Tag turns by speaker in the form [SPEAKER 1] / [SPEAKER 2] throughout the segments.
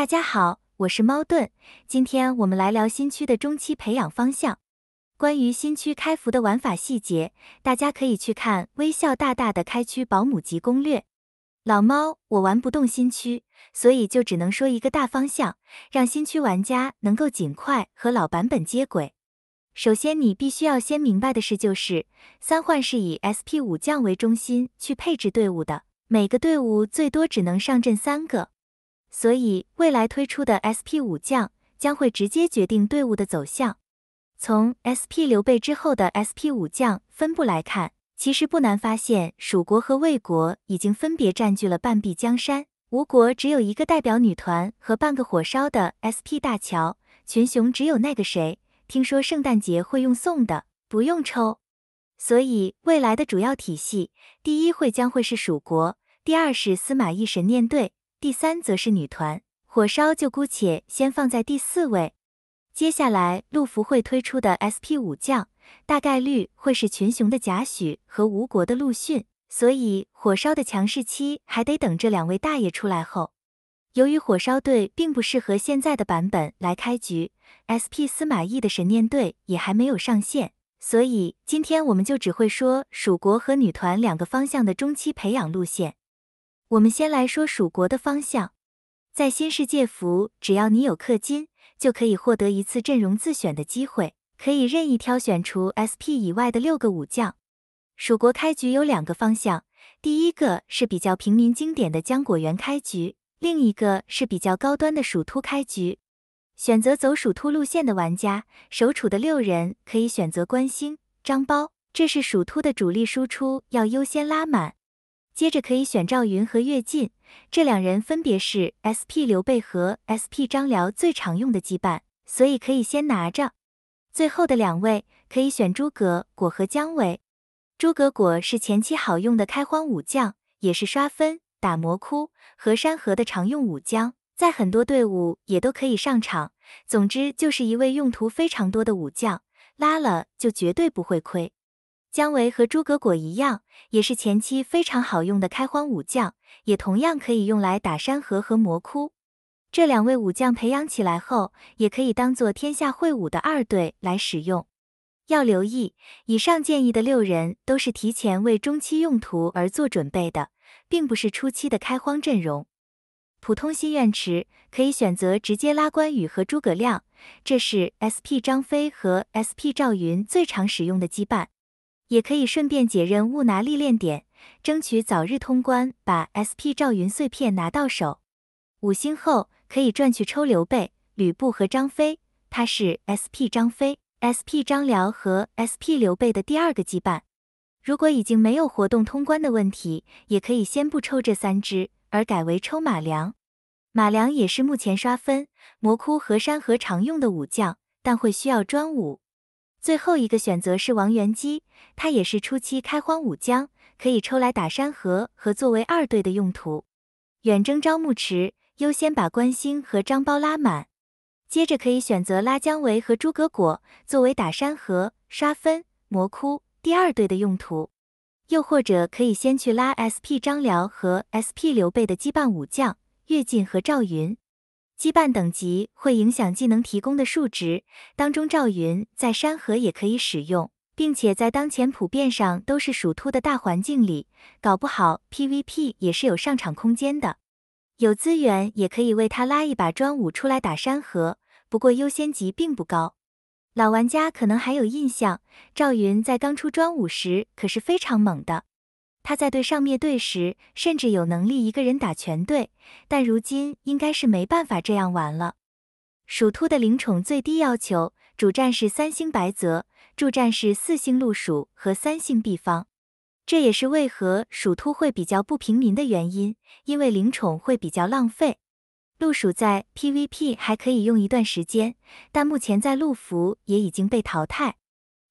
[SPEAKER 1] 大家好，我是猫盾，今天我们来聊新区的中期培养方向。关于新区开服的玩法细节，大家可以去看微笑大大的开区保姆级攻略。老猫，我玩不动新区，所以就只能说一个大方向，让新区玩家能够尽快和老版本接轨。首先，你必须要先明白的事就是，三幻是以 SP 五将为中心去配置队伍的，每个队伍最多只能上阵三个。所以未来推出的 S P 武将将会直接决定队伍的走向。从 S P 刘备之后的 S P 武将分布来看，其实不难发现，蜀国和魏国已经分别占据了半壁江山，吴国只有一个代表女团和半个火烧的 S P 大乔，群雄只有那个谁。听说圣诞节会用送的，不用抽。所以未来的主要体系，第一会将会是蜀国，第二是司马懿神念队。第三则是女团，火烧就姑且先放在第四位。接下来陆福会推出的 S P 武将，大概率会是群雄的贾诩和吴国的陆逊，所以火烧的强势期还得等这两位大爷出来后。由于火烧队并不适合现在的版本来开局，S P 司马懿的神念队也还没有上线，所以今天我们就只会说蜀国和女团两个方向的中期培养路线。我们先来说蜀国的方向，在新世界服，只要你有氪金，就可以获得一次阵容自选的机会，可以任意挑选除 SP 以外的六个武将。蜀国开局有两个方向，第一个是比较平民经典的浆果园开局，另一个是比较高端的蜀突开局。选择走蜀突路线的玩家，首处的六人可以选择关兴、张苞，这是蜀突的主力输出，要优先拉满。接着可以选赵云和乐进，这两人分别是 S P 刘备和 S P 张辽最常用的羁绊，所以可以先拿着。最后的两位可以选诸葛果和姜维。诸葛果是前期好用的开荒武将，也是刷分、打魔窟和山河的常用武将，在很多队伍也都可以上场。总之就是一位用途非常多的武将，拉了就绝对不会亏。姜维和诸葛果一样，也是前期非常好用的开荒武将，也同样可以用来打山河和魔窟。这两位武将培养起来后，也可以当做天下会武的二队来使用。要留意，以上建议的六人都是提前为中期用途而做准备的，并不是初期的开荒阵容。普通心愿池可以选择直接拉关羽和诸葛亮，这是 SP 张飞和 SP 赵云最常使用的羁绊。也可以顺便解任务拿历练点，争取早日通关，把 SP 赵云碎片拿到手。五星后可以赚去抽刘备、吕布和张飞，他是 SP 张飞、SP 张辽和 SP 刘备的第二个羁绊。如果已经没有活动通关的问题，也可以先不抽这三只，而改为抽马良。马良也是目前刷分、魔窟和山河常用的武将，但会需要专武。最后一个选择是王元姬，他也是初期开荒武将，可以抽来打山河和作为二队的用途。远征招募池优先把关兴和张苞拉满，接着可以选择拉姜维和诸葛果作为打山河、刷分、魔窟第二队的用途。又或者可以先去拉 SP 张辽和 SP 刘备的羁绊武将乐进和赵云。羁绊等级会影响技能提供的数值，当中赵云在山河也可以使用，并且在当前普遍上都是属兔的大环境里，搞不好 PVP 也是有上场空间的。有资源也可以为他拉一把专武出来打山河，不过优先级并不高。老玩家可能还有印象，赵云在刚出专武时可是非常猛的。他在对上灭队时，甚至有能力一个人打全队，但如今应该是没办法这样玩了。属兔的灵宠最低要求，主战是三星白泽，助战是四星鹿鼠和三星毕方。这也是为何属兔会比较不平民的原因，因为灵宠会比较浪费。鹿鼠在 PVP 还可以用一段时间，但目前在鹿服也已经被淘汰。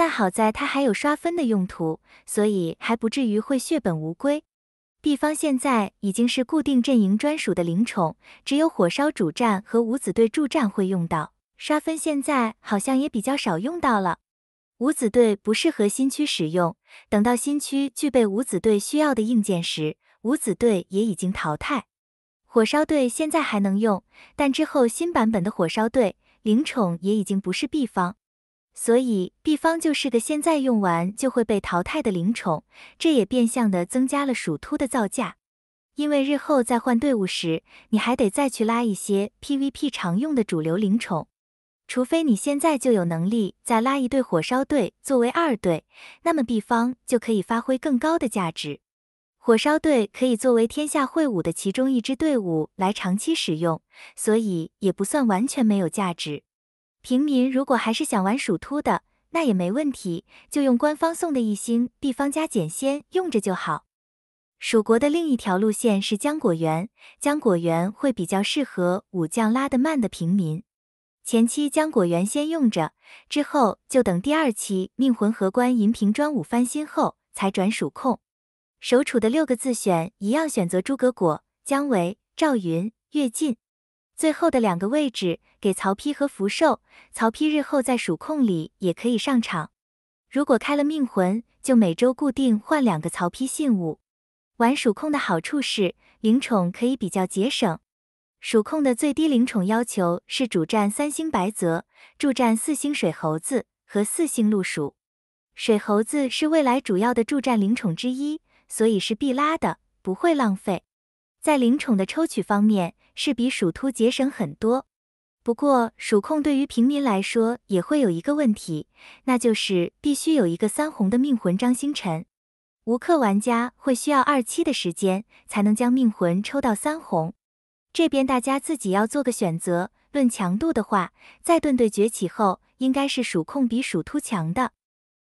[SPEAKER 1] 但好在它还有刷分的用途，所以还不至于会血本无归。地方现在已经是固定阵营专属的灵宠，只有火烧主战和五子队助战会用到刷分，现在好像也比较少用到了。五子队不适合新区使用，等到新区具备五子队需要的硬件时，五子队也已经淘汰。火烧队现在还能用，但之后新版本的火烧队灵宠也已经不是必方。所以 B 方就是个现在用完就会被淘汰的灵宠，这也变相的增加了属突的造价，因为日后再换队伍时，你还得再去拉一些 PVP 常用的主流灵宠，除非你现在就有能力再拉一队火烧队作为二队，那么 B 方就可以发挥更高的价值。火烧队可以作为天下会武的其中一支队伍来长期使用，所以也不算完全没有价值。平民如果还是想玩蜀突的，那也没问题，就用官方送的一星地方加减仙用着就好。蜀国的另一条路线是浆果园，浆果园会比较适合武将拉得慢的平民，前期浆果园先用着，之后就等第二期命魂合关银瓶专武翻新后才转蜀控。首楚的六个自选一样选择诸葛果、姜维、赵云、乐进。最后的两个位置给曹丕和福寿，曹丕日后在蜀控里也可以上场。如果开了命魂，就每周固定换两个曹丕信物。玩蜀控的好处是灵宠可以比较节省。蜀控的最低灵宠要求是主战三星白泽，助战四星水猴子和四星鹿蜀。水猴子是未来主要的助战灵宠之一，所以是必拉的，不会浪费。在灵宠的抽取方面是比鼠突节省很多，不过鼠控对于平民来说也会有一个问题，那就是必须有一个三红的命魂张星辰，无氪玩家会需要二期的时间才能将命魂抽到三红。这边大家自己要做个选择，论强度的话，在盾队崛起后应该是鼠控比鼠突强的。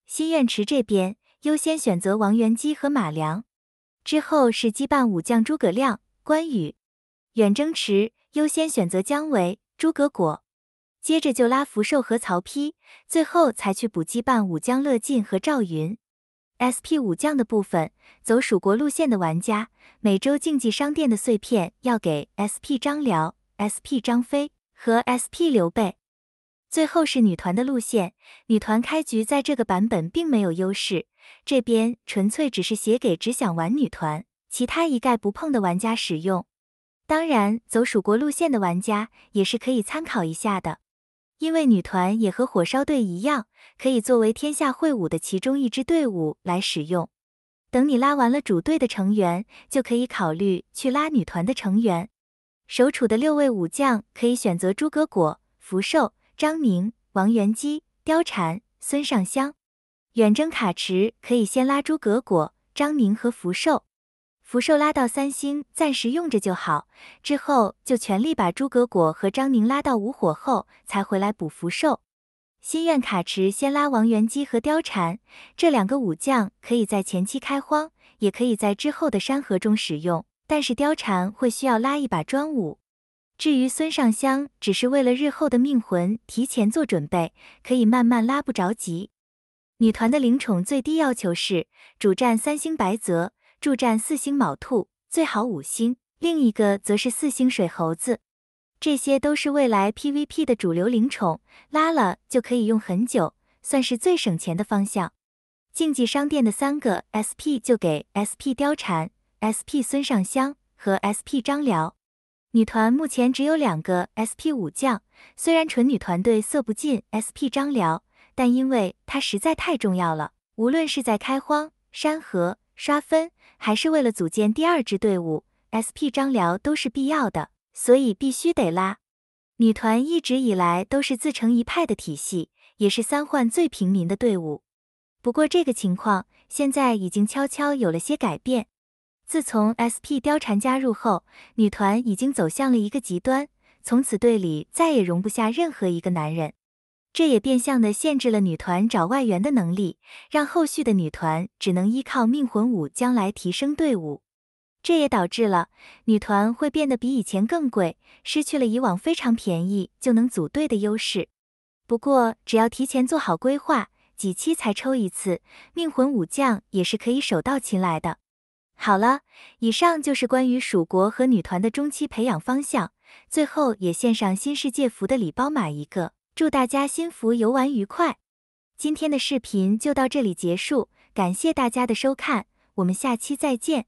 [SPEAKER 1] 心愿池这边优先选择王元姬和马良，之后是羁绊武将诸葛亮。关羽远征池优先选择姜维、诸葛果，接着就拉福寿和曹丕，最后才去补羁绊武将乐进和赵云。SP 武将的部分，走蜀国路线的玩家，每周竞技商店的碎片要给 SP 张辽、SP 张飞和 SP 刘备。最后是女团的路线，女团开局在这个版本并没有优势，这边纯粹只是写给只想玩女团。其他一概不碰的玩家使用，当然走蜀国路线的玩家也是可以参考一下的，因为女团也和火烧队一样，可以作为天下会武的其中一支队伍来使用。等你拉完了主队的成员，就可以考虑去拉女团的成员。守楚的六位武将可以选择诸葛果、福寿、张宁、王元姬、貂蝉、孙尚香。远征卡池可以先拉诸葛果、张宁和福寿。福寿拉到三星，暂时用着就好，之后就全力把诸葛果和张宁拉到无火后，才回来补福寿。心愿卡池先拉王元姬和貂蝉，这两个武将可以在前期开荒，也可以在之后的山河中使用，但是貂蝉会需要拉一把专武。至于孙尚香，只是为了日后的命魂提前做准备，可以慢慢拉，不着急。女团的灵宠最低要求是主战三星白泽。助战四星卯兔最好五星，另一个则是四星水猴子，这些都是未来 PVP 的主流灵宠，拉了就可以用很久，算是最省钱的方向。竞技商店的三个 SP 就给 SP 貂蝉、SP 孙尚香和 SP 张辽。女团目前只有两个 SP 武将，虽然纯女团队色不进 SP 张辽，但因为他实在太重要了，无论是在开荒、山河。刷分还是为了组建第二支队伍，SP 张辽都是必要的，所以必须得拉。女团一直以来都是自成一派的体系，也是三幻最平民的队伍。不过这个情况现在已经悄悄有了些改变。自从 SP 貂蝉加入后，女团已经走向了一个极端，从此队里再也容不下任何一个男人。这也变相的限制了女团找外援的能力，让后续的女团只能依靠命魂舞将来提升队伍。这也导致了女团会变得比以前更贵，失去了以往非常便宜就能组队的优势。不过，只要提前做好规划，几期才抽一次命魂武将也是可以手到擒来的。好了，以上就是关于蜀国和女团的中期培养方向。最后也献上新世界服的礼包码一个。祝大家心服游玩愉快！今天的视频就到这里结束，感谢大家的收看，我们下期再见。